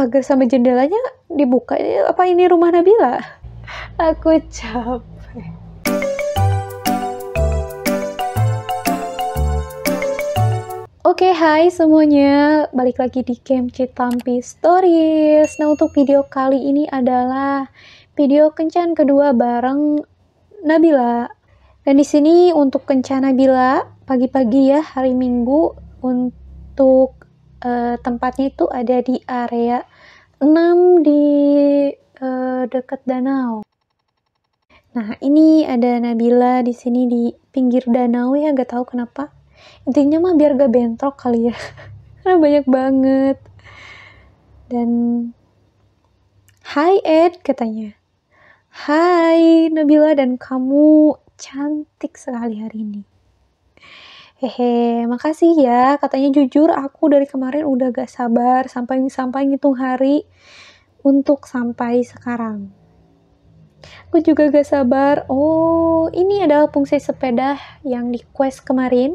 pagar sama jendelanya dibuka. Ini apa ini rumah Nabila? Aku capek. Oke, okay, hai semuanya. Balik lagi di Camp Citampi Stories. Nah, untuk video kali ini adalah video kencan kedua bareng Nabila. Dan di sini untuk kencan Nabila pagi-pagi ya hari Minggu untuk uh, tempatnya itu ada di area 6 di uh, eh, dekat danau. Nah, ini ada Nabila di sini di pinggir danau ya, gak tahu kenapa. Intinya mah biar gak bentrok kali ya. Karena banyak banget. Dan Hai Ed katanya. Hai Nabila dan kamu cantik sekali hari ini. Hehe, makasih ya. Katanya jujur aku dari kemarin udah gak sabar sampai sampai ngitung hari untuk sampai sekarang. Aku juga gak sabar. Oh, ini adalah fungsi sepeda yang request kemarin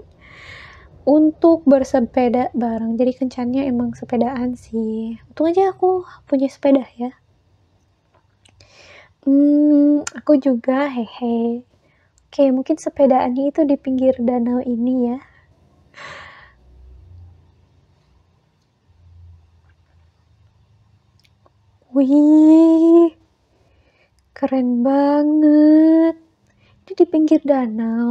untuk bersepeda bareng. Jadi kencannya emang sepedaan sih. Untung aja aku punya sepeda ya. Hmm, aku juga hehe. Oke, mungkin sepedaannya itu di pinggir danau ini ya. Wih, keren banget. Ini di pinggir danau.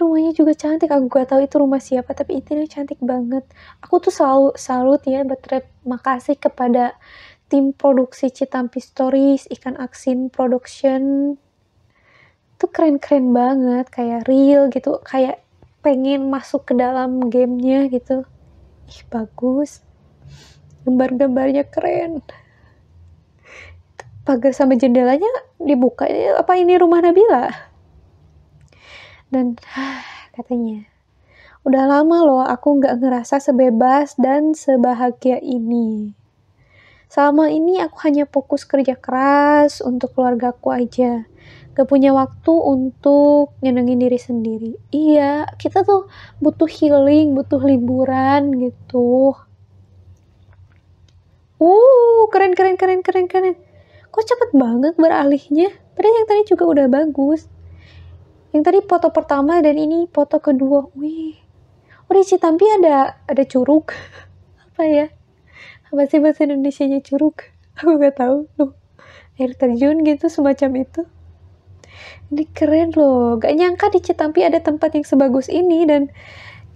Rumahnya juga cantik. Aku gak tahu itu rumah siapa, tapi intinya cantik banget. Aku tuh selalu salut ya, berterima kasih kepada tim produksi Citampi Stories, Ikan Aksin Production, itu keren-keren banget kayak real gitu kayak pengen masuk ke dalam gamenya gitu ih bagus gambar-gambarnya keren pagar sama jendelanya dibuka ini apa ini rumah Nabila dan katanya udah lama loh aku nggak ngerasa sebebas dan sebahagia ini selama ini aku hanya fokus kerja keras untuk keluargaku aja gak punya waktu untuk nyenengin diri sendiri. Iya, kita tuh butuh healing, butuh liburan gitu. Uh, keren, keren, keren, keren, keren. Kok cepet banget beralihnya? Padahal yang tadi juga udah bagus. Yang tadi foto pertama dan ini foto kedua. Wih, oh di Citampi ada ada curug. Apa ya? Apa sih bahasa Indonesia-nya curug? Aku gak tahu. Loh, air terjun gitu semacam itu ini keren loh gak nyangka di Citampi ada tempat yang sebagus ini dan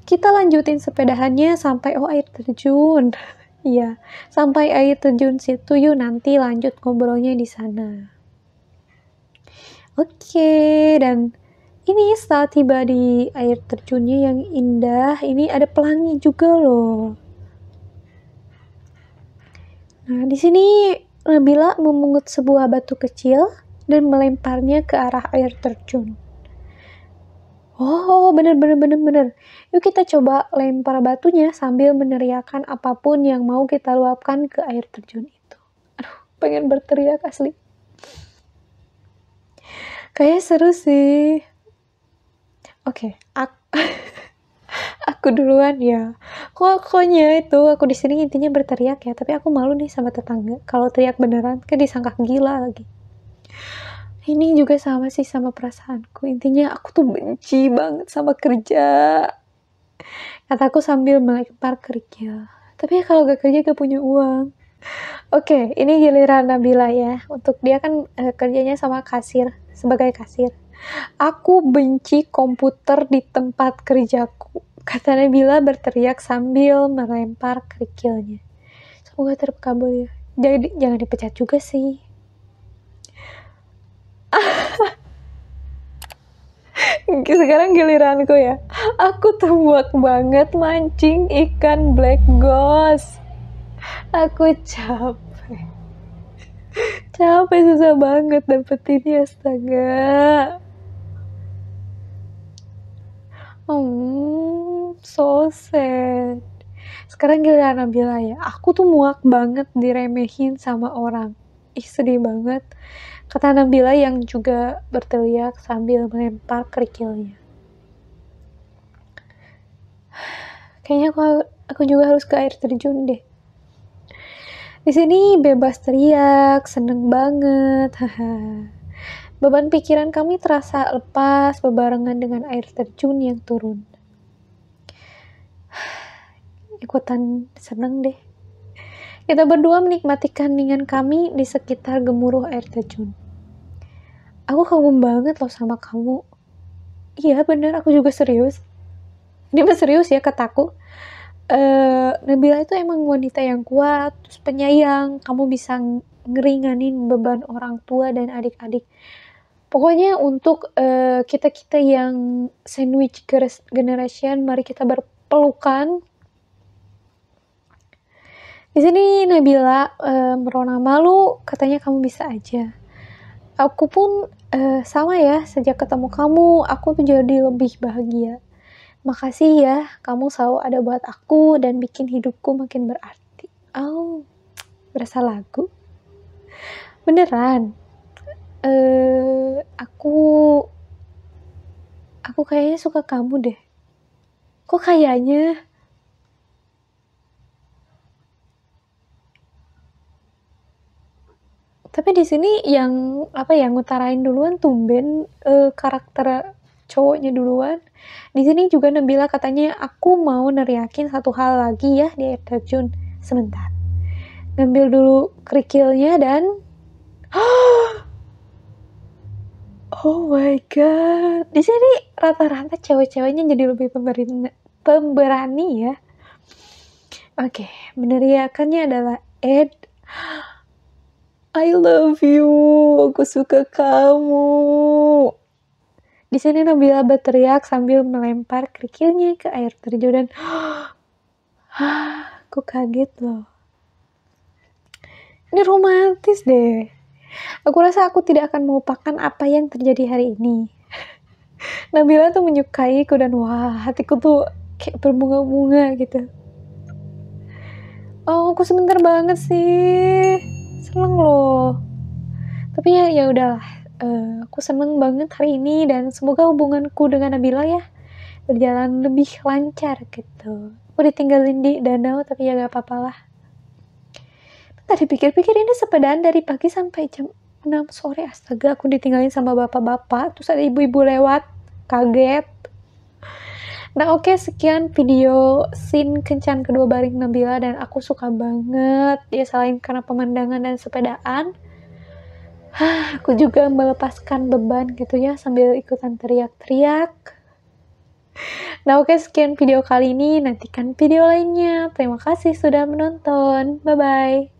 kita lanjutin sepedahannya sampai oh air terjun iya sampai air terjun situ yuk nanti lanjut ngobrolnya di sana oke dan ini saat tiba di air terjunnya yang indah, ini ada pelangi juga loh. Nah, di sini Nabila memungut sebuah batu kecil dan melemparnya ke arah air terjun. Oh, bener, bener, bener, bener. Yuk kita coba lempar batunya sambil meneriakan apapun yang mau kita luapkan ke air terjun itu. Aduh, pengen berteriak asli. Kayak seru sih. Oke, okay, aku, aku duluan ya. Pokoknya itu aku di sini intinya berteriak ya, tapi aku malu nih sama tetangga. Kalau teriak beneran kan disangka gila lagi ini juga sama sih sama perasaanku intinya aku tuh benci banget sama kerja kataku sambil melempar kerikil. tapi kalau gak kerja gak punya uang oke okay, ini giliran Nabila ya untuk dia kan eh, kerjanya sama kasir sebagai kasir aku benci komputer di tempat kerjaku kata Nabila berteriak sambil melempar kerikilnya semoga terkabul ya jadi jangan dipecat juga sih sekarang giliranku ya. Aku tuh banget mancing ikan black ghost. Aku capek. Capek susah banget dapet ini astaga. Hmm, so sad. Sekarang giliran Nabila ya. Aku tuh muak banget diremehin sama orang. Ih, sedih banget kata Nabila yang juga berteriak sambil melempar kerikilnya. Kayaknya aku, aku juga harus ke air terjun deh. Di sini bebas teriak, seneng banget, haha. Beban pikiran kami terasa lepas bebarengan dengan air terjun yang turun. Ikutan seneng deh. Kita berdua menikmati keheningan kami di sekitar gemuruh air terjun aku kagum banget loh sama kamu iya bener aku juga serius ini mah serius ya kataku Uh, Nabila itu emang wanita yang kuat, terus penyayang. Kamu bisa ngeringanin beban orang tua dan adik-adik. Pokoknya untuk eh, kita-kita uh, yang sandwich generation, mari kita berpelukan. Di sini Nabila uh, merona malu, katanya kamu bisa aja aku pun uh, sama ya sejak ketemu kamu aku tuh jadi lebih bahagia makasih ya kamu selalu ada buat aku dan bikin hidupku makin berarti oh berasa lagu beneran uh, aku aku kayaknya suka kamu deh kok kayaknya Tapi di sini yang apa ya ngutarain duluan tumben uh, karakter cowoknya duluan. Di sini juga Nabila katanya aku mau neriakin satu hal lagi ya di air terjun sebentar. Ngambil dulu kerikilnya dan Oh my god. Di sini rata-rata cewek-ceweknya jadi lebih pemberani, pemberani ya. Oke, okay, meneriakannya adalah Ed. I love you, aku suka kamu. Di sini Nabila berteriak sambil melempar kerikilnya ke air terjun dan aku kaget loh. Ini romantis deh. Aku rasa aku tidak akan melupakan apa yang terjadi hari ini. Nabila tuh menyukaiku dan wah hatiku tuh kayak berbunga-bunga gitu. Oh, aku sebentar banget sih seneng loh tapi ya ya udahlah uh, aku seneng banget hari ini dan semoga hubunganku dengan Nabila ya berjalan lebih lancar gitu aku ditinggalin di danau tapi ya gak apa-apalah tadi pikir-pikir ini sepedaan dari pagi sampai jam 6 sore astaga aku ditinggalin sama bapak-bapak terus ada ibu-ibu lewat kaget Nah oke okay, sekian video scene kencan kedua Baring Nabila dan aku suka banget ya selain karena pemandangan dan sepedaan. aku juga melepaskan beban gitu ya sambil ikutan teriak-teriak. Nah oke okay, sekian video kali ini, nantikan video lainnya. Terima kasih sudah menonton. Bye-bye.